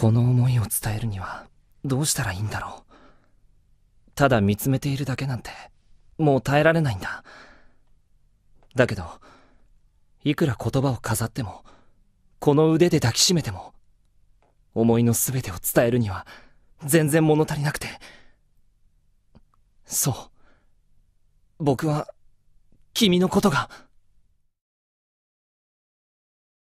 この思いを伝えるにはどうしたらいいんだろうただ見つめているだけなんてもう耐えられないんだだけどいくら言葉を飾ってもこの腕で抱きしめても思いの全てを伝えるには全然物足りなくてそう僕は君のことが